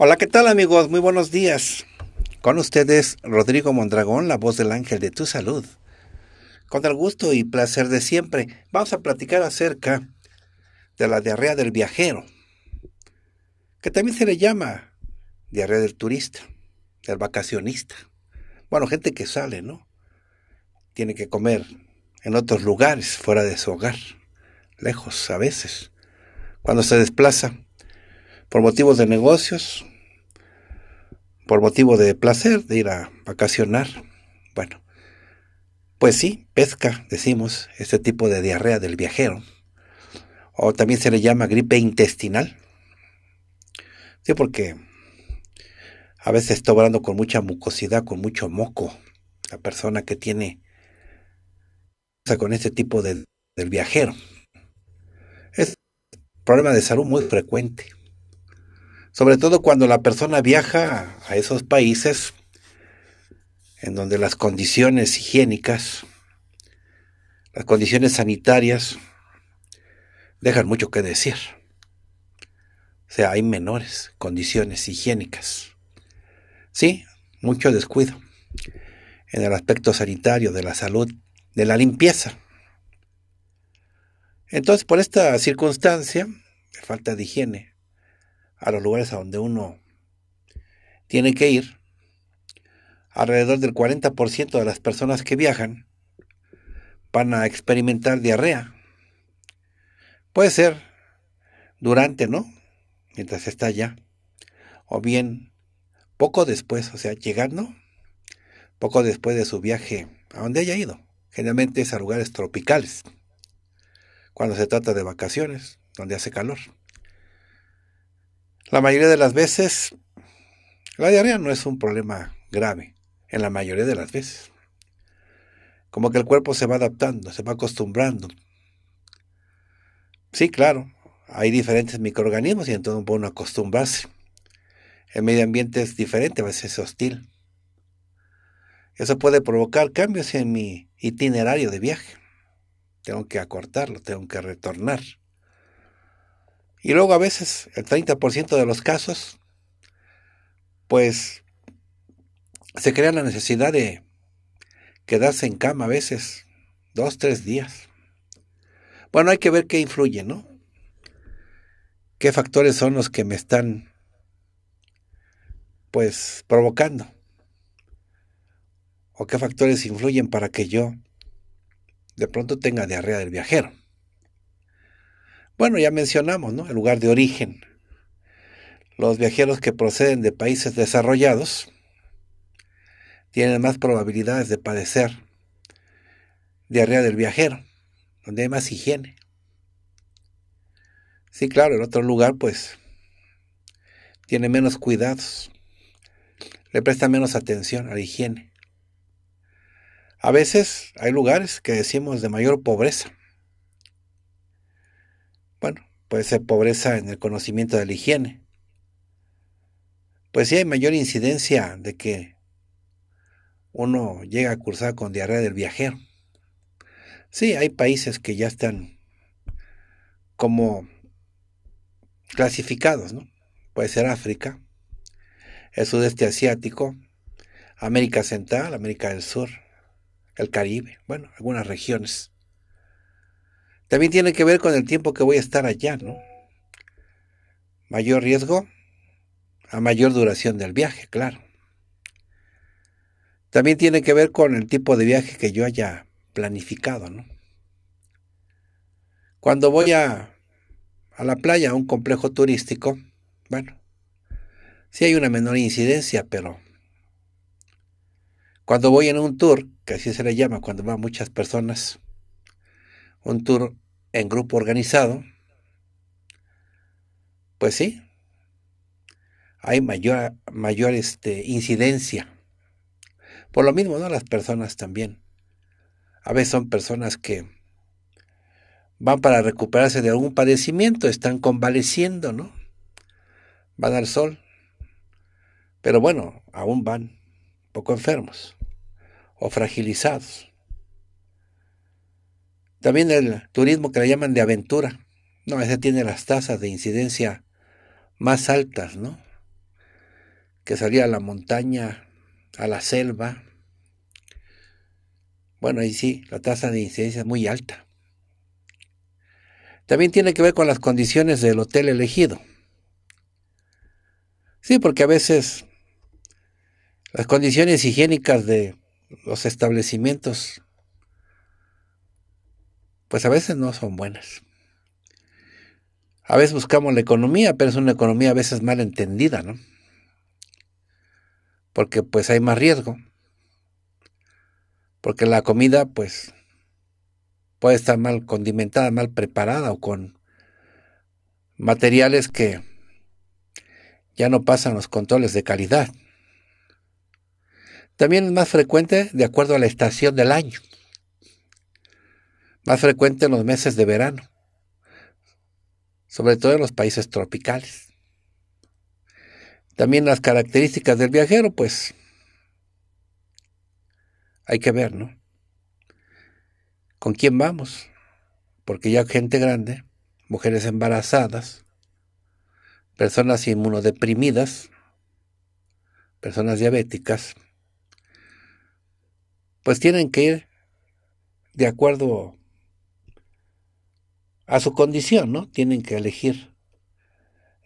Hola, ¿qué tal amigos? Muy buenos días. Con ustedes Rodrigo Mondragón, la voz del ángel de tu salud. Con el gusto y placer de siempre, vamos a platicar acerca de la diarrea del viajero, que también se le llama diarrea del turista, del vacacionista. Bueno, gente que sale, ¿no? Tiene que comer en otros lugares, fuera de su hogar, lejos a veces, cuando se desplaza por motivos de negocios, por motivo de placer, de ir a vacacionar. Bueno, pues sí, pesca, decimos, este tipo de diarrea del viajero. O también se le llama gripe intestinal. Sí, porque a veces está hablando con mucha mucosidad, con mucho moco. La persona que tiene con este tipo de, del viajero. Es un problema de salud muy frecuente sobre todo cuando la persona viaja a esos países en donde las condiciones higiénicas, las condiciones sanitarias, dejan mucho que decir. O sea, hay menores condiciones higiénicas. Sí, mucho descuido en el aspecto sanitario, de la salud, de la limpieza. Entonces, por esta circunstancia de falta de higiene, a los lugares a donde uno tiene que ir, alrededor del 40% de las personas que viajan van a experimentar diarrea. Puede ser durante, ¿no? Mientras está allá. O bien poco después, o sea, llegando, poco después de su viaje a donde haya ido. Generalmente es a lugares tropicales, cuando se trata de vacaciones, donde hace calor. La mayoría de las veces, la diarrea no es un problema grave, en la mayoría de las veces. Como que el cuerpo se va adaptando, se va acostumbrando. Sí, claro, hay diferentes microorganismos y entonces pueden acostumbrarse. El medio ambiente es diferente, a veces es hostil. Eso puede provocar cambios en mi itinerario de viaje. Tengo que acortarlo, tengo que retornar. Y luego a veces el 30% de los casos, pues se crea la necesidad de quedarse en cama a veces, dos, tres días. Bueno, hay que ver qué influye, ¿no? ¿Qué factores son los que me están, pues, provocando? ¿O qué factores influyen para que yo de pronto tenga diarrea del viajero? Bueno, ya mencionamos, ¿no? El lugar de origen. Los viajeros que proceden de países desarrollados tienen más probabilidades de padecer diarrea del viajero, donde hay más higiene. Sí, claro, el otro lugar pues tiene menos cuidados, le presta menos atención a la higiene. A veces hay lugares que decimos de mayor pobreza, Puede ser pobreza en el conocimiento de la higiene. Pues sí hay mayor incidencia de que uno llega a cursar con diarrea del viajero. Sí, hay países que ya están como clasificados, ¿no? Puede ser África, el sudeste asiático, América Central, América del Sur, el Caribe, bueno, algunas regiones. También tiene que ver con el tiempo que voy a estar allá, ¿no? Mayor riesgo a mayor duración del viaje, claro. También tiene que ver con el tipo de viaje que yo haya planificado, ¿no? Cuando voy a, la playa, a un complejo turístico, bueno, sí hay una menor incidencia, pero cuando voy en un tour, que así se le llama, cuando van muchas personas, un tour en grupo organizado, pues sí, hay mayor, mayor este, incidencia. Por lo mismo, ¿no? Las personas también. A veces son personas que van para recuperarse de algún padecimiento, están convaleciendo, ¿no? Van al sol. Pero bueno, aún van poco enfermos o fragilizados. También el turismo que le llaman de aventura. No, ese tiene las tasas de incidencia más altas, ¿no? Que salía a la montaña, a la selva. Bueno, ahí sí, la tasa de incidencia es muy alta. También tiene que ver con las condiciones del hotel elegido. Sí, porque a veces las condiciones higiénicas de los establecimientos pues a veces no son buenas. A veces buscamos la economía, pero es una economía a veces mal entendida, ¿no? Porque pues hay más riesgo. Porque la comida pues puede estar mal condimentada, mal preparada o con materiales que ya no pasan los controles de calidad. También es más frecuente de acuerdo a la estación del año más frecuente en los meses de verano, sobre todo en los países tropicales. También las características del viajero, pues hay que ver, ¿no? ¿Con quién vamos? Porque ya gente grande, mujeres embarazadas, personas inmunodeprimidas, personas diabéticas, pues tienen que ir de acuerdo a su condición, ¿no? Tienen que elegir.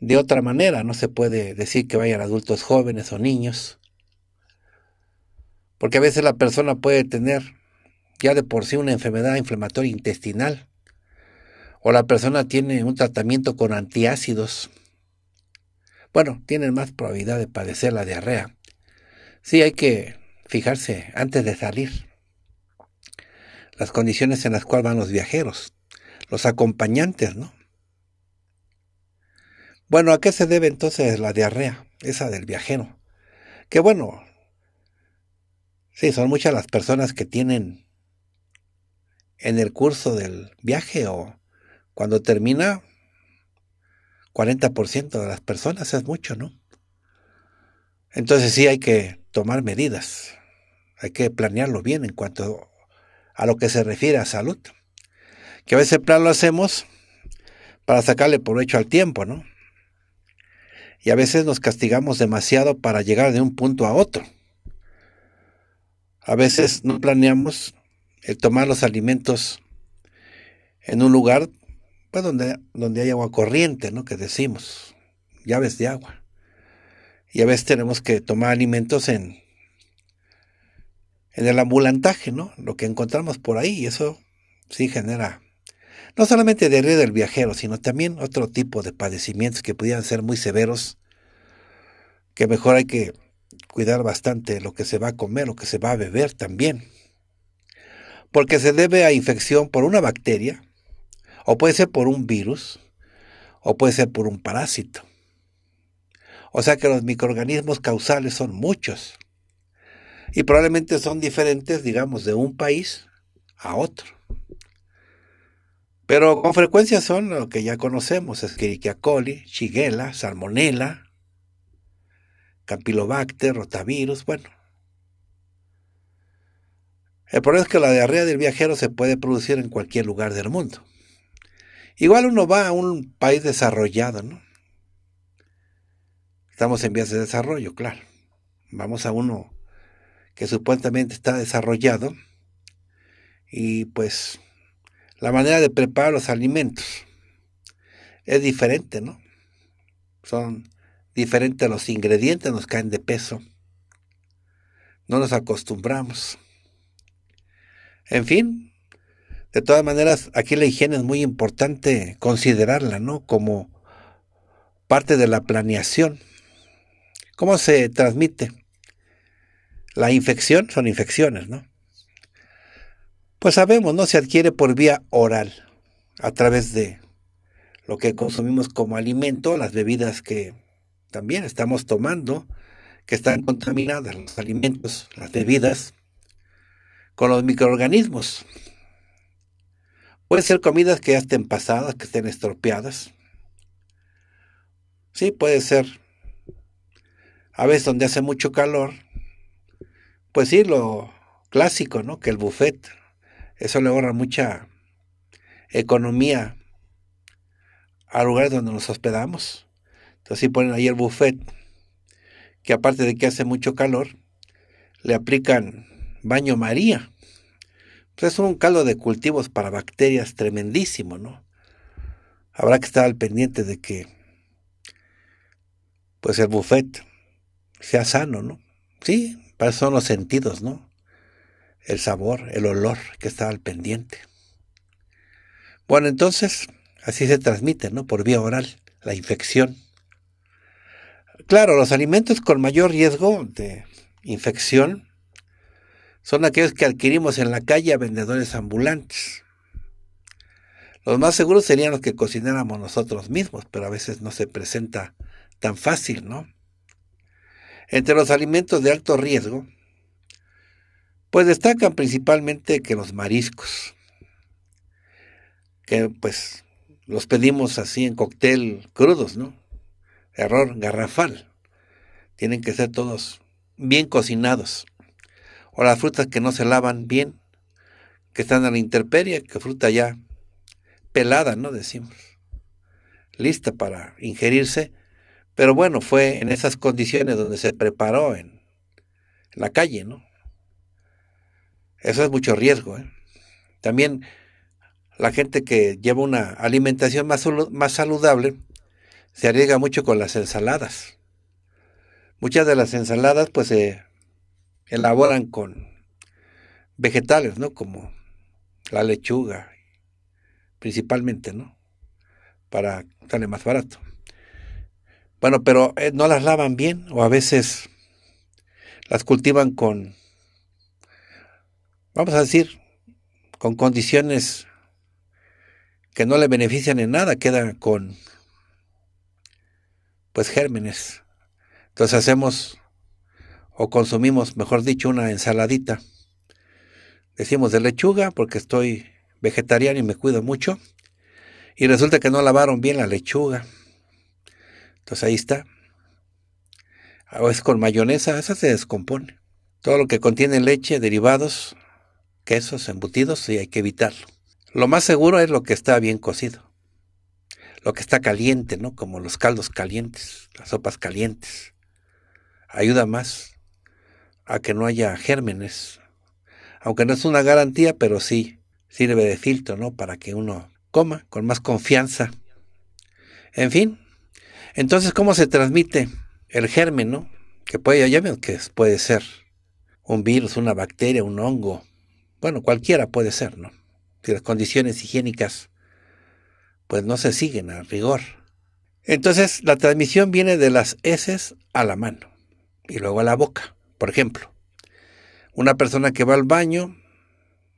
De otra manera, no se puede decir que vayan adultos jóvenes o niños. Porque a veces la persona puede tener ya de por sí una enfermedad inflamatoria intestinal. O la persona tiene un tratamiento con antiácidos. Bueno, tienen más probabilidad de padecer la diarrea. Sí, hay que fijarse antes de salir las condiciones en las cuales van los viajeros los acompañantes, ¿no? Bueno, ¿a qué se debe entonces la diarrea, esa del viajero? Que bueno, sí, son muchas las personas que tienen en el curso del viaje o cuando termina, 40% de las personas es mucho, ¿no? Entonces sí hay que tomar medidas, hay que planearlo bien en cuanto a lo que se refiere a salud que a veces plan lo hacemos para sacarle provecho al tiempo, ¿no? Y a veces nos castigamos demasiado para llegar de un punto a otro. A veces no planeamos el tomar los alimentos en un lugar pues, donde, donde hay agua corriente, ¿no? Que decimos, llaves de agua. Y a veces tenemos que tomar alimentos en, en el ambulantaje, ¿no? Lo que encontramos por ahí, y eso sí genera no solamente de riesgo del viajero, sino también otro tipo de padecimientos que pudieran ser muy severos, que mejor hay que cuidar bastante lo que se va a comer, lo que se va a beber también. Porque se debe a infección por una bacteria, o puede ser por un virus, o puede ser por un parásito. O sea que los microorganismos causales son muchos. Y probablemente son diferentes, digamos, de un país a otro. Pero con frecuencia son lo que ya conocemos, Escherichia coli, Shigella, Salmonella, Campylobacter, rotavirus, bueno. El problema es que la diarrea del viajero se puede producir en cualquier lugar del mundo. Igual uno va a un país desarrollado, ¿no? Estamos en vías de desarrollo, claro. Vamos a uno que supuestamente está desarrollado y pues la manera de preparar los alimentos es diferente, ¿no? Son diferentes los ingredientes, nos caen de peso. No nos acostumbramos. En fin, de todas maneras, aquí la higiene es muy importante considerarla, ¿no? Como parte de la planeación. ¿Cómo se transmite? La infección son infecciones, ¿no? pues sabemos, ¿no? Se adquiere por vía oral, a través de lo que consumimos como alimento, las bebidas que también estamos tomando, que están contaminadas, los alimentos, las bebidas, con los microorganismos. Pueden ser comidas que ya estén pasadas, que estén estropeadas. Sí, puede ser. A veces donde hace mucho calor, pues sí, lo clásico, ¿no? Que el buffet, eso le ahorra mucha economía al lugar donde nos hospedamos. Entonces, si ponen ahí el buffet, que aparte de que hace mucho calor, le aplican baño María. Pues es un caldo de cultivos para bacterias tremendísimo, ¿no? Habrá que estar al pendiente de que pues el buffet sea sano, ¿no? Sí, para eso son los sentidos, ¿no? el sabor, el olor que estaba al pendiente. Bueno, entonces, así se transmite, ¿no? Por vía oral, la infección. Claro, los alimentos con mayor riesgo de infección son aquellos que adquirimos en la calle a vendedores ambulantes. Los más seguros serían los que cocináramos nosotros mismos, pero a veces no se presenta tan fácil, ¿no? Entre los alimentos de alto riesgo pues destacan principalmente que los mariscos, que pues los pedimos así en cóctel crudos, ¿no? Error garrafal. Tienen que ser todos bien cocinados. O las frutas que no se lavan bien, que están a la intemperie, que fruta ya pelada, ¿no? Decimos. Lista para ingerirse. Pero bueno, fue en esas condiciones donde se preparó en la calle, ¿no? Eso es mucho riesgo. ¿eh? También la gente que lleva una alimentación más, saludable se arriesga mucho con las ensaladas. Muchas de las ensaladas pues se elaboran con vegetales, ¿no? Como la lechuga, principalmente, ¿no? Para darle más barato. Bueno, pero eh, no las lavan bien o a veces las cultivan con vamos a decir, con condiciones que no le benefician en nada, queda con, pues, gérmenes. Entonces hacemos o consumimos, mejor dicho, una ensaladita. Decimos de lechuga porque estoy vegetariano y me cuido mucho. Y resulta que no lavaron bien la lechuga. Entonces ahí está. O ah, es con mayonesa, esa se descompone. Todo lo que contiene leche, derivados, esos embutidos y hay que evitarlo. Lo más seguro es lo que está bien cocido. Lo que está caliente, ¿no? Como los caldos calientes, las sopas calientes. Ayuda más a que no haya gérmenes. Aunque no es una garantía, pero sí sirve de filtro, ¿no? Para que uno coma con más confianza. En fin, entonces, ¿cómo se transmite el germen, no? Que puede, ya que puede ser un virus, una bacteria, un hongo, bueno, cualquiera puede ser, ¿no? Si las condiciones higiénicas pues no se siguen al rigor. Entonces, la transmisión viene de las heces a la mano y luego a la boca. Por ejemplo, una persona que va al baño,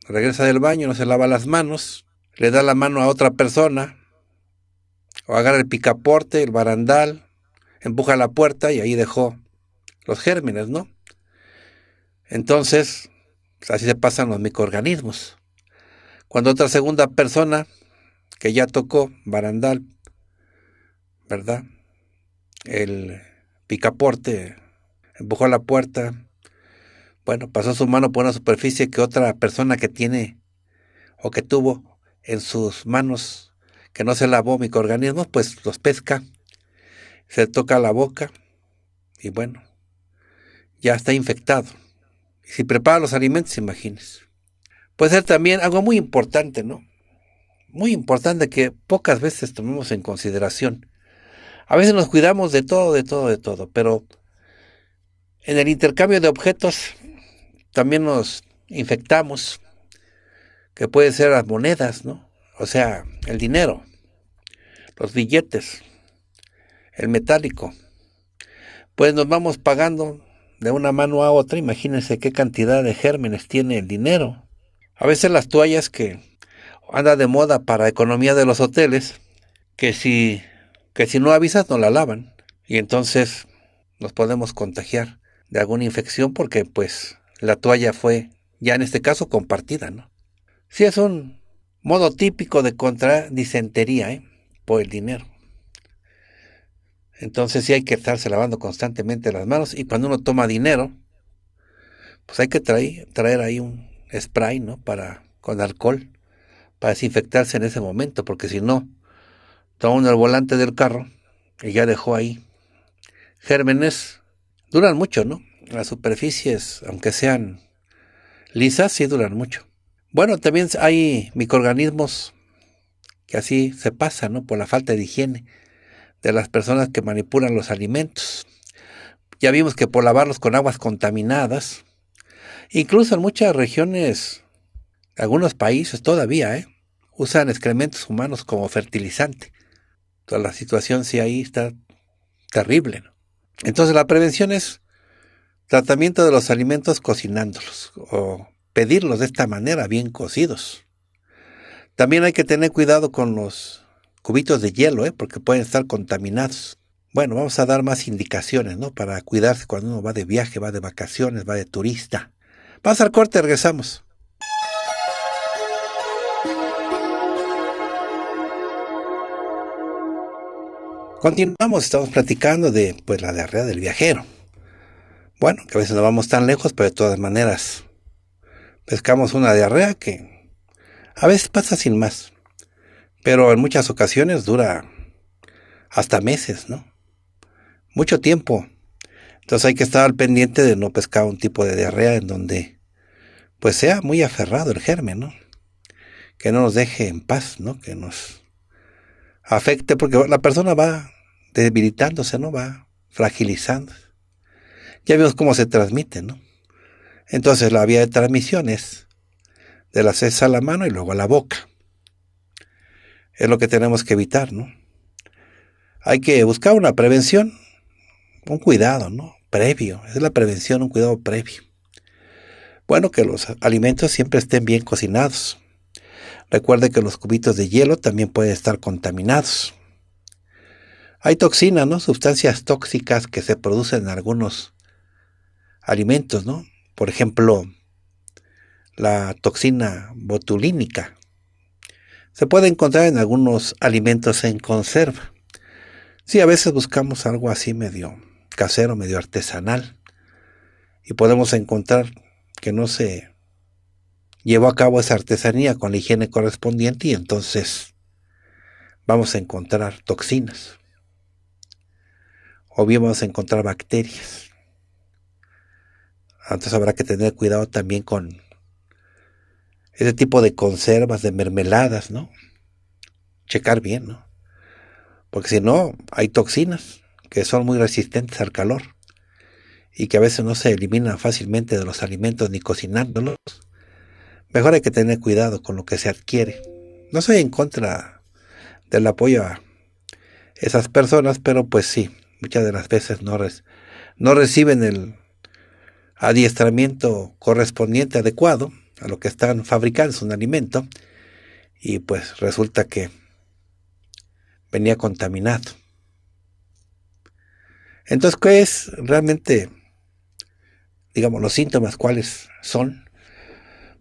regresa del baño, no se lava las manos, le da la mano a otra persona, o agarra el picaporte, el barandal, empuja la puerta y ahí dejó los gérmenes, ¿no? Entonces, pues, así se pasan los microorganismos. Cuando otra segunda persona que ya tocó barandal, ¿verdad? El picaporte empujó la puerta. Bueno, pasó su mano por una superficie que otra persona que tiene o que tuvo en sus manos que no se lavó microorganismos, pues los pesca, se toca la boca y bueno, ya está infectado si prepara los alimentos, imagines Puede ser también algo muy importante, ¿no? Muy importante que pocas veces tomemos en consideración. A veces nos cuidamos de todo, de todo, de todo, pero en el intercambio de objetos también nos infectamos, que puede ser las monedas, ¿no? O sea, el dinero, los billetes, el metálico. Pues nos vamos pagando de una mano a otra, imagínense qué cantidad de gérmenes tiene el dinero. A veces las toallas que anda de moda para economía de los hoteles, que si, que si no avisas no la lavan. Y entonces nos podemos contagiar de alguna infección porque pues la toalla fue ya en este caso compartida, ¿no? Sí es un modo típico de contra disentería, ¿eh? Por el dinero. Entonces sí hay que estarse lavando constantemente las manos y cuando uno toma dinero, pues hay que traer, ahí un spray, ¿no? Para, con alcohol, para desinfectarse en ese momento, porque si no, toma uno el volante del carro y ya dejó ahí gérmenes, duran mucho, ¿no? Las superficies, aunque sean lisas, sí duran mucho. Bueno, también hay microorganismos que así se pasan, ¿no? Por la falta de higiene de las personas que manipulan los alimentos. Ya vimos que por lavarlos con aguas contaminadas, incluso en muchas regiones, algunos países todavía, ¿eh? usan excrementos humanos como fertilizante. Toda la situación sí ahí está terrible. Entonces la prevención es tratamiento de los alimentos cocinándolos o pedirlos de esta manera, bien cocidos. También hay que tener cuidado con los cubitos de hielo, ¿eh? porque pueden estar contaminados. Bueno, vamos a dar más indicaciones, ¿no? Para cuidarse cuando uno va de viaje, va de vacaciones, va de turista. Vamos al corte, regresamos. Continuamos, estamos platicando de pues, la diarrea del viajero. Bueno, que a veces no vamos tan lejos, pero de todas maneras pescamos una diarrea que a veces pasa sin más pero en muchas ocasiones dura hasta meses, ¿no? Mucho tiempo. Entonces hay que estar al pendiente de no pescar un tipo de diarrea en donde pues sea muy aferrado el germen, ¿no? Que no nos deje en paz, ¿no? Que nos afecte porque la persona va debilitándose, ¿no? Va fragilizando. Ya vimos cómo se transmite, ¿no? Entonces la vía de transmisión es de la cesa a la mano y luego a la boca es lo que tenemos que evitar, ¿no? Hay que buscar una prevención, un cuidado, ¿no? Previo, es la prevención, un cuidado previo. Bueno, que los alimentos siempre estén bien cocinados. Recuerde que los cubitos de hielo también pueden estar contaminados. Hay toxinas, ¿no? Sustancias tóxicas que se producen en algunos alimentos, ¿no? Por ejemplo, la toxina botulínica, se puede encontrar en algunos alimentos en conserva. Sí, a veces buscamos algo así medio casero, medio artesanal. Y podemos encontrar que no se llevó a cabo esa artesanía con la higiene correspondiente y entonces vamos a encontrar toxinas. O bien vamos a encontrar bacterias. Entonces habrá que tener cuidado también con ese tipo de conservas, de mermeladas, ¿no? Checar bien, ¿no? Porque si no, hay toxinas que son muy resistentes al calor y que a veces no se eliminan fácilmente de los alimentos ni cocinándolos. Mejor hay que tener cuidado con lo que se adquiere. No soy en contra del apoyo a esas personas, pero pues sí, muchas de las veces no, no reciben el adiestramiento correspondiente adecuado a lo que están fabricando, es un alimento, y pues resulta que venía contaminado. Entonces, ¿qué es realmente, digamos, los síntomas? ¿Cuáles son?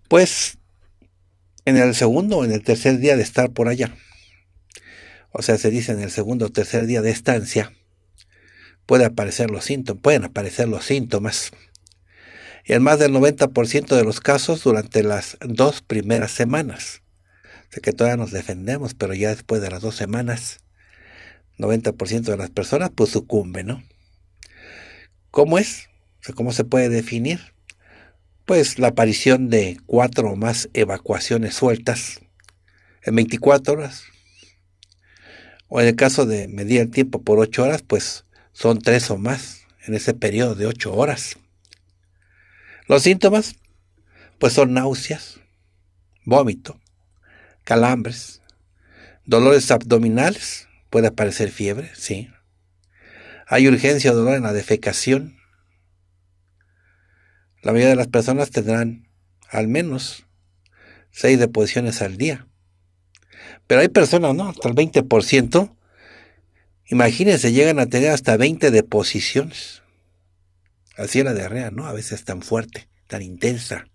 Pues en el segundo o en el tercer día de estar por allá, o sea, se dice en el segundo o tercer día de estancia, puede aparecer los síntomas, pueden aparecer los síntomas y en más del 90% de los casos durante las dos primeras semanas. Sé que todavía nos defendemos, pero ya después de las dos semanas, 90% de las personas pues sucumben, ¿no? ¿Cómo es? ¿Cómo se puede definir? Pues la aparición de cuatro o más evacuaciones sueltas en 24 horas. O en el caso de medir el tiempo por ocho horas, pues son tres o más en ese periodo de ocho horas. Los síntomas, pues son náuseas, vómito, calambres, dolores abdominales, puede aparecer fiebre, sí. Hay urgencia o dolor en la defecación. La mayoría de las personas tendrán al menos seis deposiciones al día. Pero hay personas, ¿no? Hasta el 20%. Imagínense, llegan a tener hasta 20 deposiciones. Así es la diarrea, ¿no? A veces tan fuerte, tan intensa.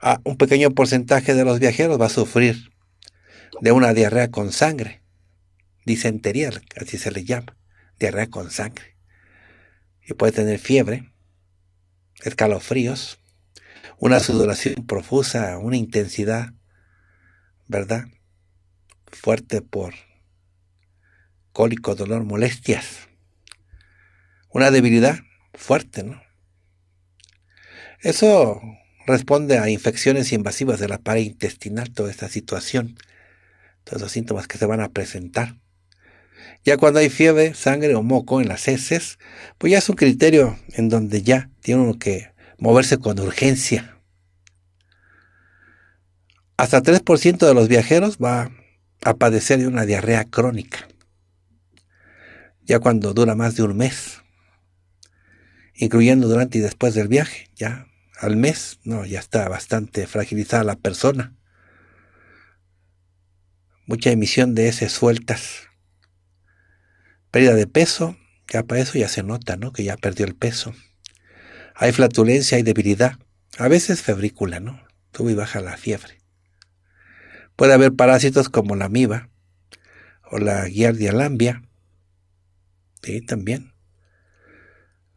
Ah, un pequeño porcentaje de los viajeros va a sufrir de una diarrea con sangre, disentería, así se le llama, diarrea con sangre. Y puede tener fiebre, escalofríos, una sudoración profusa, una intensidad, ¿verdad? Fuerte por cólico, dolor, molestias, una debilidad Fuerte, ¿no? Eso responde a infecciones invasivas de la pared intestinal, toda esta situación, todos los síntomas que se van a presentar. Ya cuando hay fiebre, sangre o moco en las heces, pues ya es un criterio en donde ya tiene que moverse con urgencia. Hasta 3% de los viajeros va a padecer de una diarrea crónica, ya cuando dura más de un mes incluyendo durante y después del viaje, ya al mes, no, ya está bastante fragilizada la persona. Mucha emisión de heces sueltas. Pérdida de peso, ya para eso ya se nota, ¿no? Que ya perdió el peso. Hay flatulencia, hay debilidad. A veces febrícula, ¿no? Tuve y baja la fiebre. Puede haber parásitos como la amiba o la guiardia lambia. Sí, también.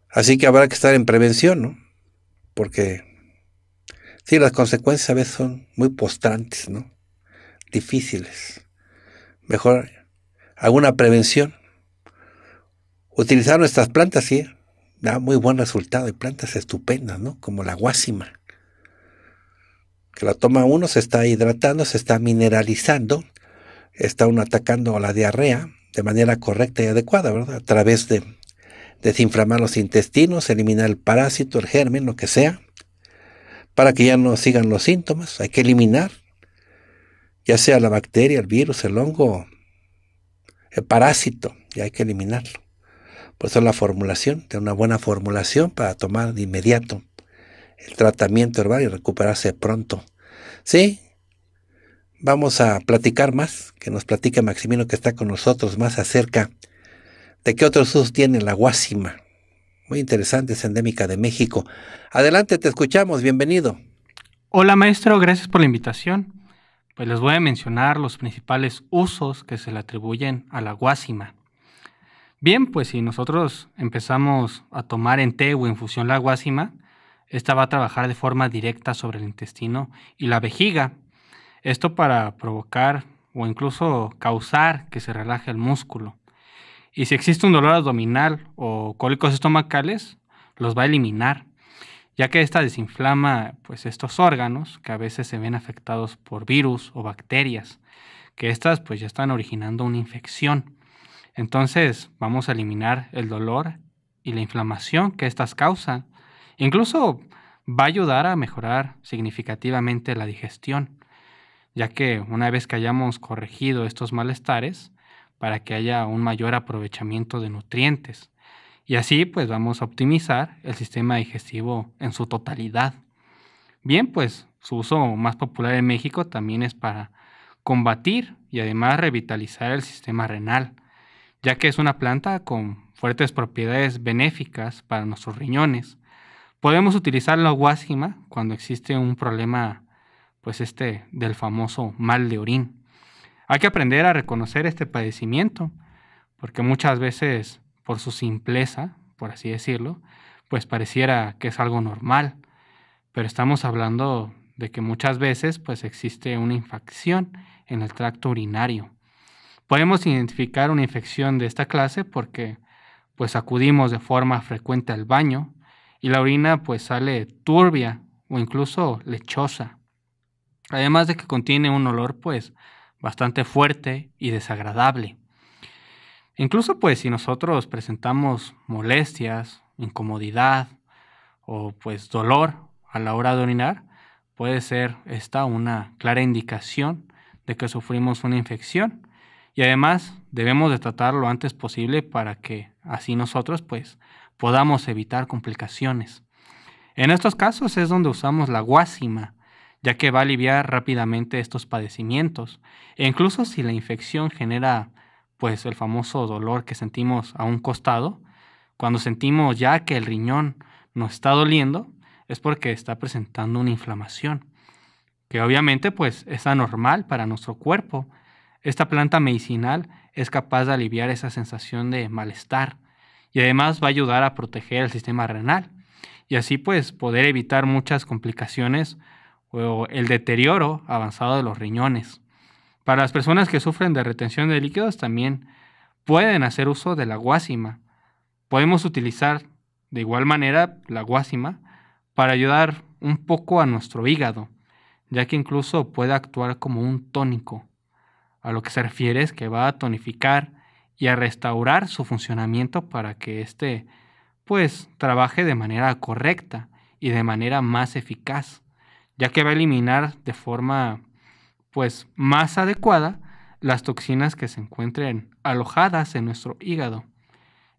Así que habrá que estar en prevención, ¿no? Porque sí, las consecuencias a veces son muy postrantes, ¿no? Difíciles. Mejor alguna prevención. Utilizar nuestras plantas, sí, da muy buen resultado. Hay plantas estupendas, ¿no? Como la guásima. Que la toma uno, se está hidratando, se está mineralizando, está uno atacando a la diarrea de manera correcta y adecuada, ¿verdad? A través de desinflamar los intestinos, eliminar el parásito, el germen, lo que sea, para que ya no sigan los síntomas. Hay que eliminar, ya sea la bacteria, el virus, el hongo, el parásito, y hay que eliminarlo. Por pues eso la formulación, de una buena formulación para tomar de inmediato el tratamiento herbal y recuperarse pronto. Sí, vamos a platicar más, que nos platique Maximino que está con nosotros más acerca qué otros usos tiene la guásima? Muy interesante, es endémica de México. Adelante, te escuchamos, bienvenido. Hola maestro, gracias por la invitación. Pues les voy a mencionar los principales usos que se le atribuyen a la guásima. Bien, pues si nosotros empezamos a tomar en té o infusión la guásima, esta va a trabajar de forma directa sobre el intestino y la vejiga. Esto para provocar o incluso causar que se relaje el músculo. Y si existe un dolor abdominal o cólicos estomacales, los va a eliminar, ya que esta desinflama pues, estos órganos que a veces se ven afectados por virus o bacterias, que estas pues, ya están originando una infección. Entonces vamos a eliminar el dolor y la inflamación que estas causan. Incluso va a ayudar a mejorar significativamente la digestión, ya que una vez que hayamos corregido estos malestares, para que haya un mayor aprovechamiento de nutrientes. Y así pues vamos a optimizar el sistema digestivo en su totalidad. Bien, pues su uso más popular en México también es para combatir y además revitalizar el sistema renal, ya que es una planta con fuertes propiedades benéficas para nuestros riñones. Podemos utilizar la guásima cuando existe un problema, pues este, del famoso mal de orín. Hay que aprender a reconocer este padecimiento, porque muchas veces, por su simpleza, por así decirlo, pues pareciera que es algo normal, pero estamos hablando de que muchas veces pues existe una infección en el tracto urinario. Podemos identificar una infección de esta clase porque pues acudimos de forma frecuente al baño y la orina pues sale turbia o incluso lechosa. Además de que contiene un olor pues bastante fuerte y desagradable. Incluso pues si nosotros presentamos molestias, incomodidad o pues dolor a la hora de orinar, puede ser esta una clara indicación de que sufrimos una infección y además debemos de tratar lo antes posible para que así nosotros pues podamos evitar complicaciones. En estos casos es donde usamos la guásima ya que va a aliviar rápidamente estos padecimientos. E incluso si la infección genera pues el famoso dolor que sentimos a un costado, cuando sentimos ya que el riñón nos está doliendo, es porque está presentando una inflamación, que obviamente pues es anormal para nuestro cuerpo. Esta planta medicinal es capaz de aliviar esa sensación de malestar y además va a ayudar a proteger el sistema renal y así pues poder evitar muchas complicaciones o el deterioro avanzado de los riñones. Para las personas que sufren de retención de líquidos también pueden hacer uso de la guásima. Podemos utilizar de igual manera la guásima para ayudar un poco a nuestro hígado, ya que incluso puede actuar como un tónico. A lo que se refiere es que va a tonificar y a restaurar su funcionamiento para que éste pues trabaje de manera correcta y de manera más eficaz ya que va a eliminar de forma pues más adecuada las toxinas que se encuentren alojadas en nuestro hígado.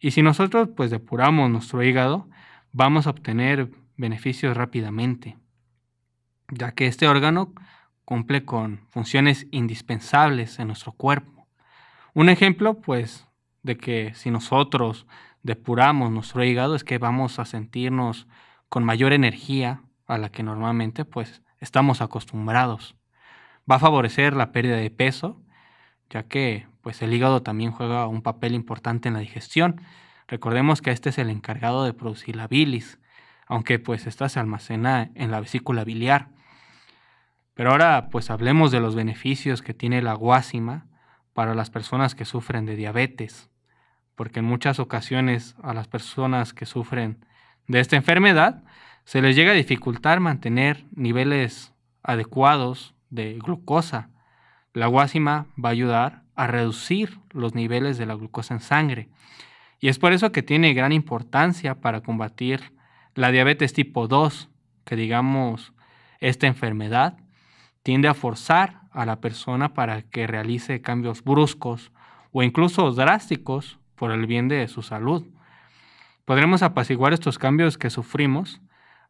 Y si nosotros pues depuramos nuestro hígado, vamos a obtener beneficios rápidamente, ya que este órgano cumple con funciones indispensables en nuestro cuerpo. Un ejemplo pues de que si nosotros depuramos nuestro hígado es que vamos a sentirnos con mayor energía, a la que normalmente pues estamos acostumbrados. Va a favorecer la pérdida de peso, ya que pues el hígado también juega un papel importante en la digestión. Recordemos que este es el encargado de producir la bilis, aunque pues esta se almacena en la vesícula biliar. Pero ahora pues hablemos de los beneficios que tiene la guásima para las personas que sufren de diabetes, porque en muchas ocasiones a las personas que sufren de esta enfermedad se les llega a dificultar mantener niveles adecuados de glucosa. La guásima va a ayudar a reducir los niveles de la glucosa en sangre. Y es por eso que tiene gran importancia para combatir la diabetes tipo 2, que digamos esta enfermedad tiende a forzar a la persona para que realice cambios bruscos o incluso drásticos por el bien de su salud. Podremos apaciguar estos cambios que sufrimos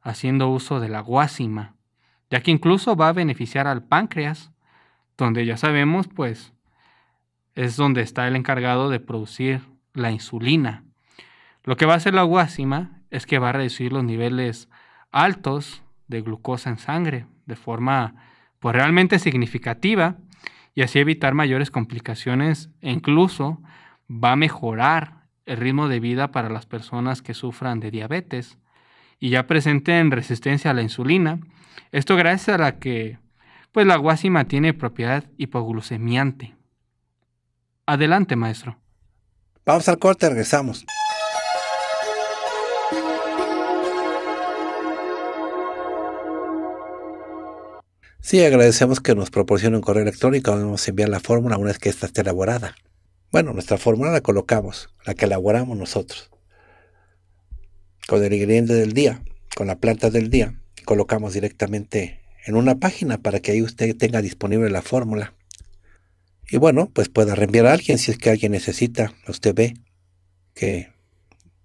haciendo uso de la guásima, ya que incluso va a beneficiar al páncreas, donde ya sabemos, pues, es donde está el encargado de producir la insulina. Lo que va a hacer la guásima es que va a reducir los niveles altos de glucosa en sangre de forma pues, realmente significativa y así evitar mayores complicaciones e incluso va a mejorar el ritmo de vida para las personas que sufran de diabetes, y ya presente en resistencia a la insulina. Esto gracias a la que pues la guasima tiene propiedad hipoglucemiante. Adelante, maestro. Vamos al corte, regresamos. Sí, agradecemos que nos proporcionen un correo electrónico. Vamos a enviar la fórmula una vez que esta esté elaborada. Bueno, nuestra fórmula la colocamos, la que elaboramos nosotros con el ingrediente del día, con la planta del día, colocamos directamente en una página para que ahí usted tenga disponible la fórmula. Y bueno, pues pueda reenviar a alguien si es que alguien necesita, usted ve que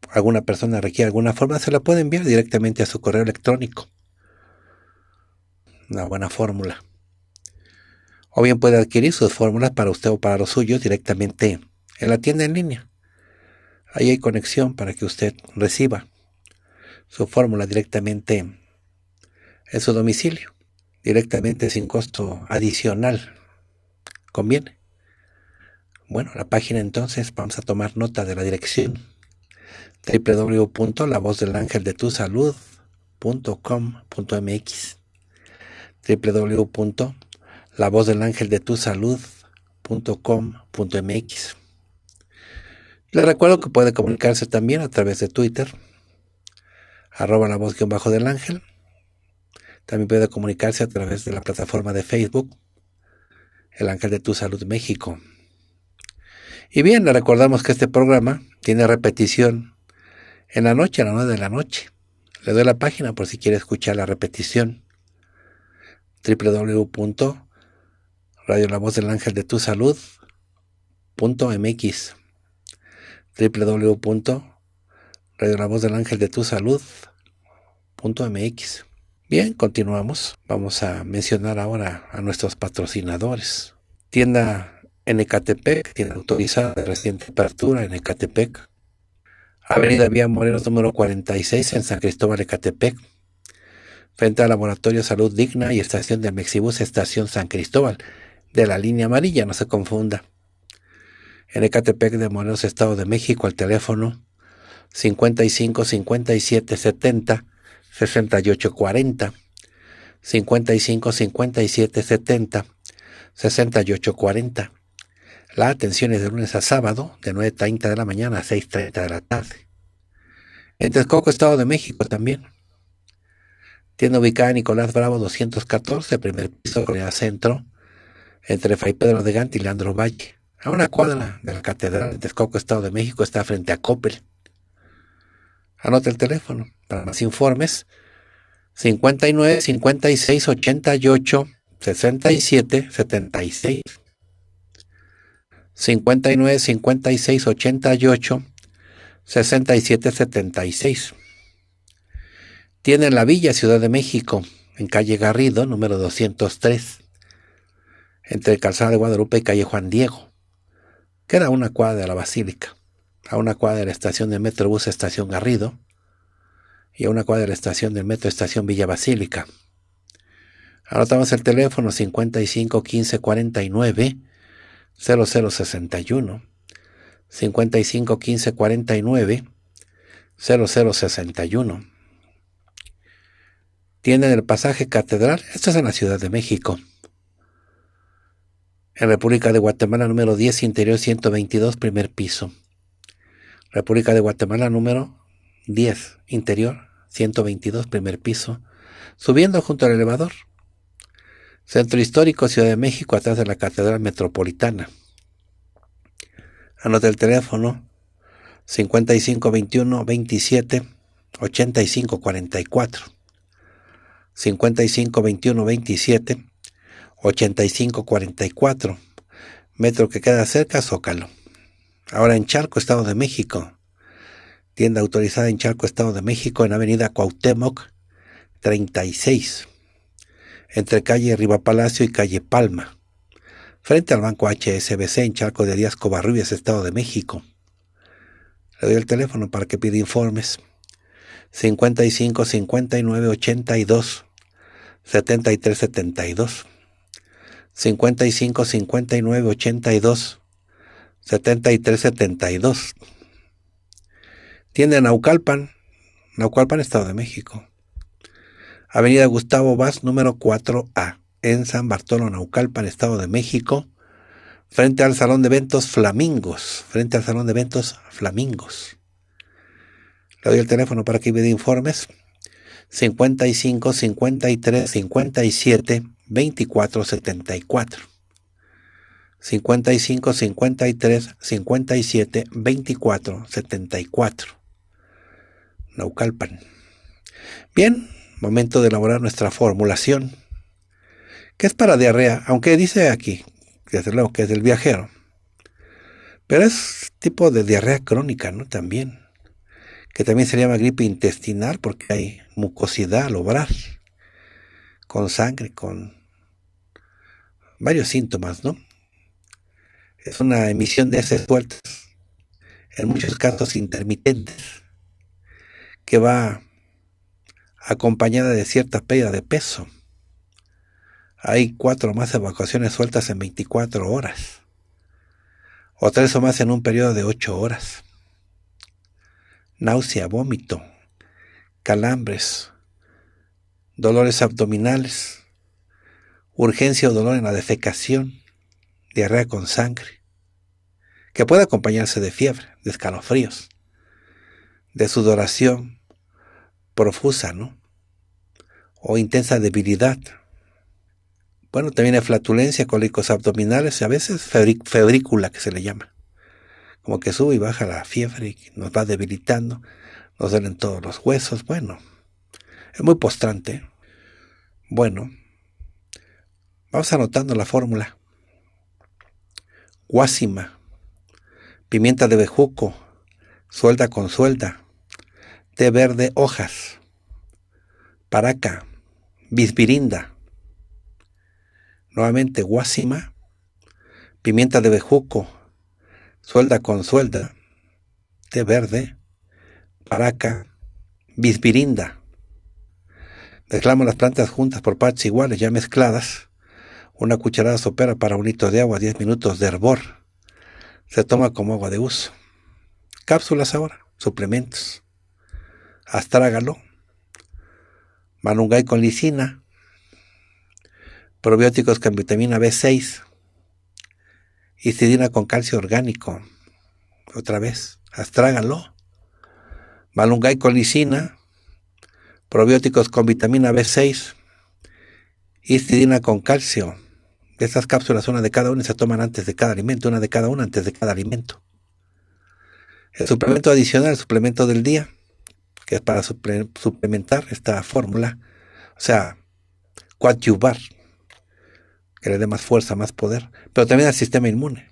alguna persona requiere alguna forma, se la puede enviar directamente a su correo electrónico. Una buena fórmula. O bien puede adquirir sus fórmulas para usted o para los suyos directamente en la tienda en línea. Ahí hay conexión para que usted reciba su fórmula directamente en su domicilio, directamente sin costo adicional. ¿Conviene? Bueno, la página entonces, vamos a tomar nota de la dirección www.lavozdelangeldetusalud.com.mx www.lavozdelangeldetusalud.com.mx Les recuerdo que puede comunicarse también a través de Twitter arroba la voz bajo del ángel. También puede comunicarse a través de la plataforma de Facebook, El Ángel de Tu Salud México. Y bien, le recordamos que este programa tiene repetición en la noche, a las 9 de la noche. Le doy la página por si quiere escuchar la repetición. www.radio del ángel de tu www Radio La Voz del Ángel de Tu Salud. .mx. Bien, continuamos. Vamos a mencionar ahora a nuestros patrocinadores. Tienda en tienda autorizada de reciente apertura en Ecatepec. Avenida Vía Morelos número 46 en San Cristóbal, Ecatepec. Frente al Laboratorio Salud Digna y Estación de Mexibus, Estación San Cristóbal, de la línea amarilla, no se confunda. En de Morelos, Estado de México, al teléfono 55 57 70 68 40 55 57 70 68 40 la atención es de lunes a sábado, de 9.30 de la mañana a 6.30 de la tarde. En Texcoco, Estado de México también. Tiene ubicada Nicolás Bravo 214, primer piso, Corea Centro, entre Fray Pedro de Gante y Leandro Valle. A una cuadra de la Catedral de Texcoco, Estado de México, está frente a Coppel. Anota el teléfono para más informes. 59 56 88 67 76. 59 56 88 67 76. Tiene la Villa Ciudad de México, en calle Garrido, número 203, entre Calzada de Guadalupe y calle Juan Diego. que era una cuadra de la Basílica a una cuadra de la estación del Metrobús Estación Garrido y a una cuadra de la estación del Metro Estación Villa Basílica. Anotamos el teléfono 55 15 0061 55 0061 Tienen el pasaje catedral, esto es en la Ciudad de México. En República de Guatemala número 10, interior 122, primer piso. República de Guatemala número 10, interior, 122, primer piso, subiendo junto al elevador. Centro Histórico, Ciudad de México, atrás de la Catedral Metropolitana. Anota el teléfono 5521 27 85 44. 27 85 44. Metro que queda cerca, Zócalo. Ahora en Charco, Estado de México. Tienda autorizada en Charco, Estado de México, en Avenida Cuauhtémoc 36, entre calle Riva Palacio y calle Palma, frente al Banco HSBC en Charco de Díaz Covarrubias, Estado de México. Le doy el teléfono para que pida informes. 55 59 82 73 72 55 59 82 7372. Tienda Naucalpan, Naucalpan, Estado de México. Avenida Gustavo Vaz, número 4A, en San Bartolo, Naucalpan, Estado de México, frente al Salón de Eventos Flamingos, frente al Salón de Eventos Flamingos. Le doy el teléfono para que me dé informes. 55 53 57 24 74. 55 53 57 24 74. Naucalpan. Bien, momento de elaborar nuestra formulación, que es para diarrea, aunque dice aquí, desde luego, que es del viajero. Pero es tipo de diarrea crónica, ¿no? También, que también se llama gripe intestinal porque hay mucosidad al obrar, con sangre, con varios síntomas, ¿no? es una emisión de heces sueltas, en muchos casos intermitentes, que va acompañada de cierta pérdida de peso. Hay cuatro o más evacuaciones sueltas en 24 horas, o tres o más en un periodo de ocho horas. Náusea, vómito, calambres, dolores abdominales, urgencia o dolor en la defecación, diarrea con sangre, que puede acompañarse de fiebre, de escalofríos, de sudoración profusa, ¿no? O intensa debilidad. Bueno, también hay flatulencia, cólicos abdominales y a veces febrícula, que se le llama. Como que sube y baja la fiebre y nos va debilitando, nos duelen todos los huesos. Bueno, es muy postrante. Bueno, vamos anotando la fórmula guásima, pimienta de bejuco, suelda con suelda, té verde hojas, paraca, bisbirinda. Nuevamente guásima, pimienta de bejuco, suelda con suelda, té verde, paraca, bisbirinda. Mezclamos las plantas juntas por partes iguales, ya mezcladas, una cucharada sopera para un litro de agua, 10 minutos de hervor. Se toma como agua de uso. Cápsulas ahora, suplementos. Astrágalo. Malungay con lisina. Probióticos con vitamina B6. Histidina con calcio orgánico. Otra vez, astrágalo. Malungay con lisina. Probióticos con vitamina B6 histidina con calcio, estas cápsulas, una de cada una, se toman antes de cada alimento, una de cada una antes de cada alimento. El suplemento adicional, el suplemento del día, que es para suplementar esta fórmula, o sea, coadyuvar, que le dé más fuerza, más poder, pero también al sistema inmune.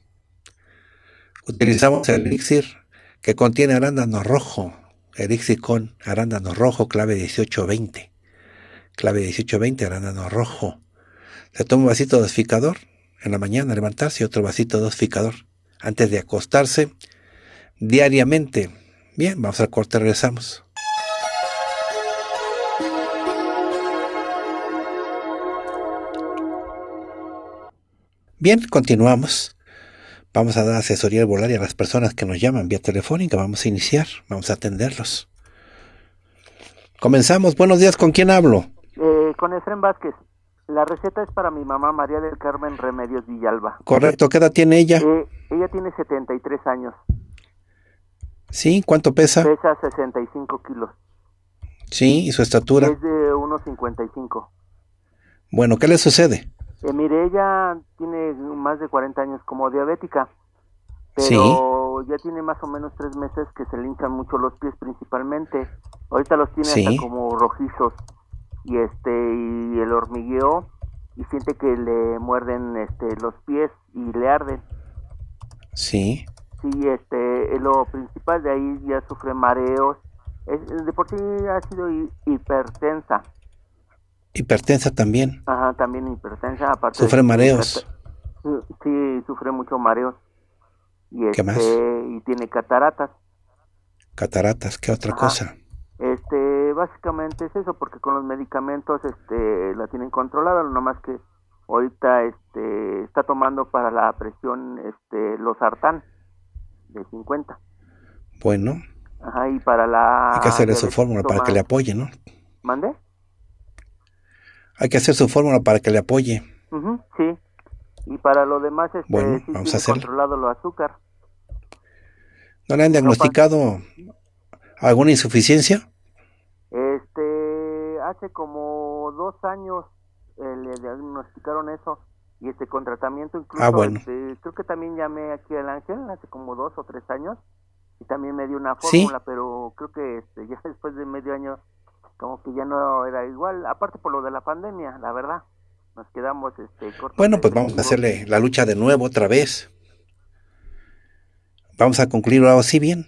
Utilizamos el elixir que contiene arándano rojo, elixir con arándano rojo, clave 1820, clave 1820, arándano rojo se toma un vasito de dosificador en la mañana, levantarse, y otro vasito de dosificador antes de acostarse diariamente. Bien, vamos al corte, regresamos. Bien, continuamos. Vamos a dar asesoría al y a las personas que nos llaman vía telefónica. Vamos a iniciar, vamos a atenderlos. Comenzamos. Buenos días, ¿con quién hablo? Eh, con Efren Vázquez. La receta es para mi mamá María del Carmen Remedios Villalba. Correcto, ¿qué edad tiene ella? Eh, ella tiene 73 años. ¿Sí? ¿Cuánto pesa? Pesa 65 kilos. Sí, ¿y su estatura? Es de 1,55. Bueno, ¿qué le sucede? Eh, mire, ella tiene más de 40 años como diabética, pero ya tiene más o menos tres meses que se le hinchan mucho los pies principalmente. Ahorita los tiene como rojizos y este y el hormigueo y siente que le muerden este los pies y le arden. Sí. Sí, este lo principal de ahí ya sufre mareos. Es, de por sí ha sido hipertensa. Hipertensa también. Ajá, también hipertensa. sufre mareos. sí, sufre mucho mareos. Y ¿Qué este, más? Y tiene cataratas. Cataratas, ¿qué otra cosa? Este, básicamente es eso, porque con los medicamentos este, la tienen controlada, no más que ahorita este, está tomando para la presión este, los artán de 50. Bueno. y para la... Hay que hacerle su fórmula para que le apoye, ¿no? ¿Mande? Hay que hacer su fórmula para que le apoye. sí. Y para lo demás, este, bueno, controlado lo azúcar. ¿No le han diagnosticado alguna insuficiencia? hace como dos años eh, le diagnosticaron eso y este contratamiento incluso ah, este, creo que también llamé aquí al Ángel hace como dos o tres años y también me dio una fórmula pero creo que este, ya después de medio año como que ya no era igual aparte por lo de la pandemia la verdad nos quedamos este cortos bueno pues vamos a hacerle la lucha de nuevo otra vez vamos a concluirlo así bien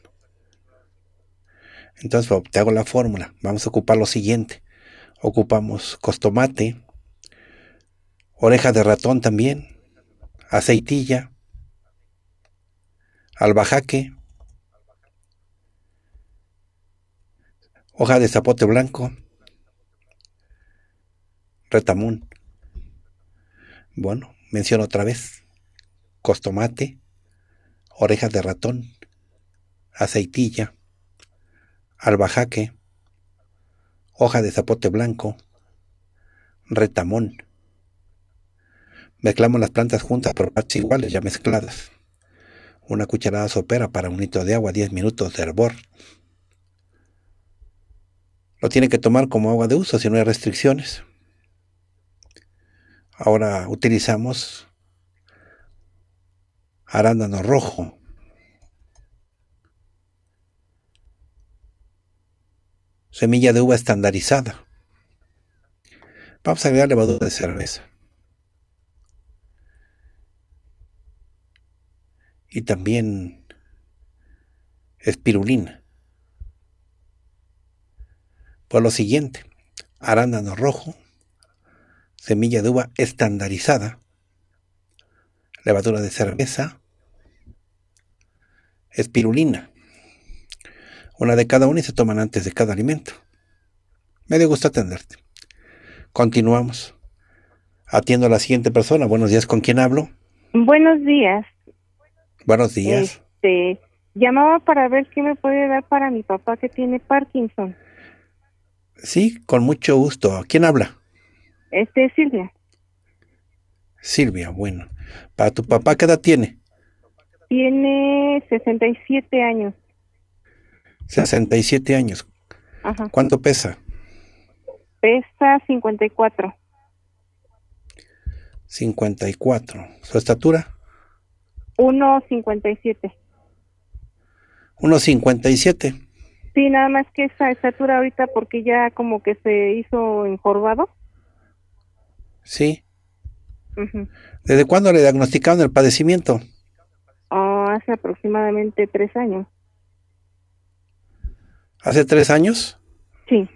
entonces pues, te hago la fórmula vamos a ocupar lo siguiente ocupamos costomate, oreja de ratón también, aceitilla, albajaque, hoja de zapote blanco, retamón. Bueno, menciono otra vez, costomate, oreja de ratón, aceitilla, albajaque, hoja de zapote blanco, retamón. Mezclamos las plantas juntas por partes iguales ya mezcladas. Una cucharada sopera para un litro de agua, 10 minutos de hervor. Lo tiene que tomar como agua de uso si no hay restricciones. Ahora utilizamos arándano rojo, semilla de uva estandarizada. Vamos a agregar levadura de cerveza. Y también espirulina. Por lo siguiente, arándano rojo, semilla de uva estandarizada, levadura de cerveza, espirulina una de cada una y se toman antes de cada alimento. Me dio gusto atenderte. Continuamos. Atiendo a la siguiente persona. Buenos días, ¿con quién hablo? Buenos días. Buenos días. Este, llamaba para ver qué me puede dar para mi papá que tiene Parkinson. Sí, con mucho gusto. ¿Quién habla? Este, Silvia. Silvia, bueno. ¿Para tu papá qué edad tiene? Tiene 67 años. 67 años. ¿Cuánto pesa? Pesa 54. 54. ¿Su estatura? 1,57. 1,57. Sí, nada más que esa estatura ahorita porque ya como que se hizo encorvado. Sí. ¿Desde cuándo le diagnosticaron el padecimiento? Ah, hace aproximadamente tres años. ¿Hace tres años? Sí.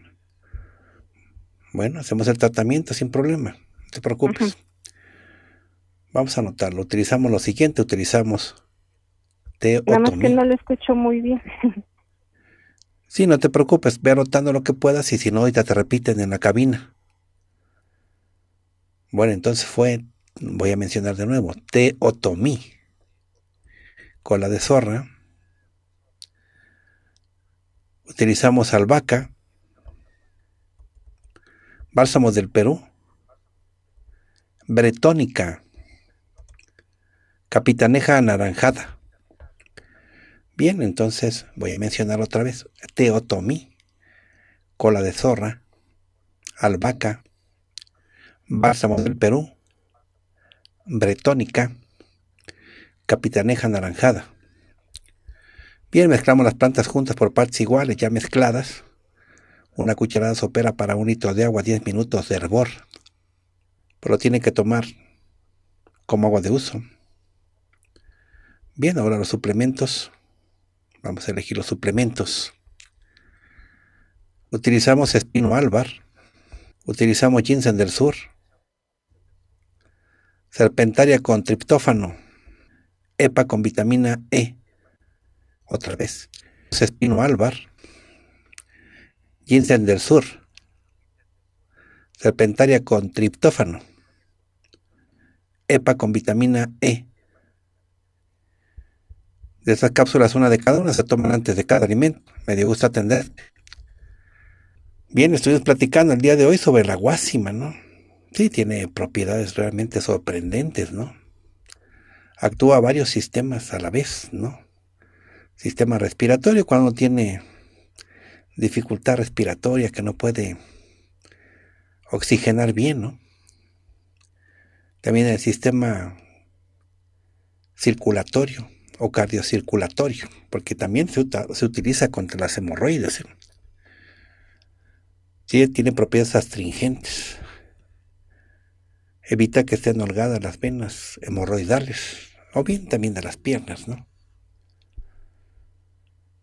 Bueno, hacemos el tratamiento sin problema, no te preocupes. Vamos a anotarlo. Utilizamos lo siguiente, utilizamos teotomía. Nada más que no lo escucho muy bien. Sí, no te preocupes, ve anotando lo que puedas y si no, ahorita te repiten en la cabina. Bueno, entonces fue, voy a mencionar de nuevo, teotomí, cola de zorra, utilizamos albahaca, bálsamo del Perú, bretónica, capitaneja anaranjada. Bien, entonces voy a mencionar otra vez teotomí, cola de zorra, albahaca, bálsamo del Perú, bretónica, capitaneja anaranjada. Bien, mezclamos las plantas juntas por partes iguales, ya mezcladas. Una cucharada sopera para un litro de agua, 10 minutos de hervor. Pero tiene que tomar como agua de uso. Bien, ahora los suplementos. Vamos a elegir los suplementos. Utilizamos espino álvar. Utilizamos ginseng del sur. Serpentaria con triptófano. EPA con vitamina E otra vez. Cespino Álvar, ginseng del sur, serpentaria con triptófano, EPA con vitamina E. De esas cápsulas, una de cada una se toman antes de cada alimento. Me dio gusto atender. Bien, estuvimos platicando el día de hoy sobre la guásima, ¿no? Sí, tiene propiedades realmente sorprendentes, ¿no? Actúa varios sistemas a la vez, ¿no? sistema respiratorio, cuando tiene dificultad respiratoria, que no puede oxigenar bien, ¿no? También el sistema circulatorio o cardiocirculatorio, porque también se, utiliza contra las hemorroides. Sí, tiene propiedades astringentes. Evita que estén holgadas las venas hemorroidales, o bien también de las piernas, ¿no?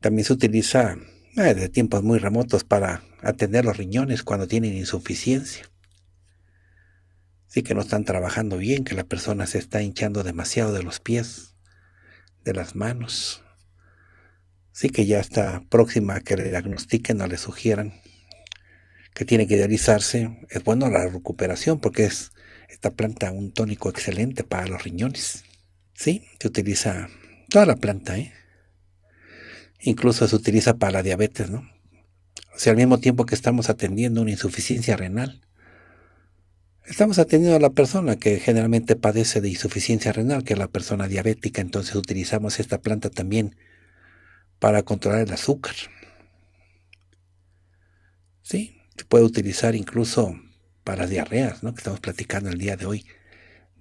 También se utiliza desde eh, tiempos muy remotos para atender los riñones cuando tienen insuficiencia. Así que no están trabajando bien, que la persona se está hinchando demasiado de los pies, de las manos. Así que ya está próxima que le diagnostiquen o le sugieran que tiene que idealizarse, Es bueno la recuperación porque es esta planta un tónico excelente para los riñones. Sí, se utiliza toda la planta, ¿eh? incluso se utiliza para la diabetes, ¿no? O sea, al mismo tiempo que estamos atendiendo una insuficiencia renal, estamos atendiendo a la persona que generalmente padece de insuficiencia renal, que es la persona diabética, entonces utilizamos esta planta también para controlar el azúcar. Sí, se puede utilizar incluso para diarreas, ¿no? Que estamos platicando el día de hoy.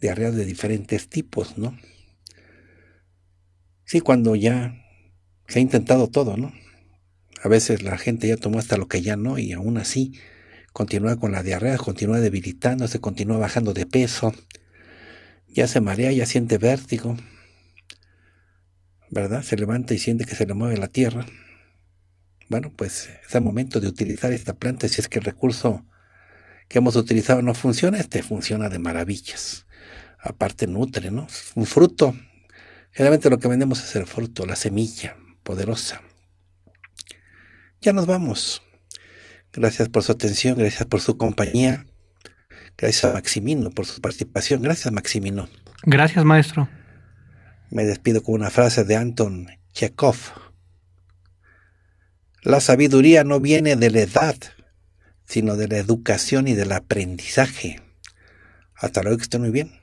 Diarreas de diferentes tipos, ¿no? Sí, cuando ya se ha intentado todo, ¿no? A veces la gente ya tomó hasta lo que ya no y aún así continúa con la diarrea, continúa debilitándose, continúa bajando de peso, ya se marea, ya siente vértigo, ¿verdad? Se levanta y siente que se le mueve la tierra. Bueno, pues es el momento de utilizar esta planta si es que el recurso que hemos utilizado no funciona, este funciona de maravillas. Aparte nutre, ¿no? Un fruto. Generalmente lo que vendemos es el fruto, la semilla poderosa. Ya nos vamos. Gracias por su atención, gracias por su compañía. Gracias a Maximino por su participación. Gracias, Maximino. Gracias, maestro. Me despido con una frase de Anton Chekhov. La sabiduría no viene de la edad, sino de la educación y del aprendizaje. Hasta luego, que estén muy bien.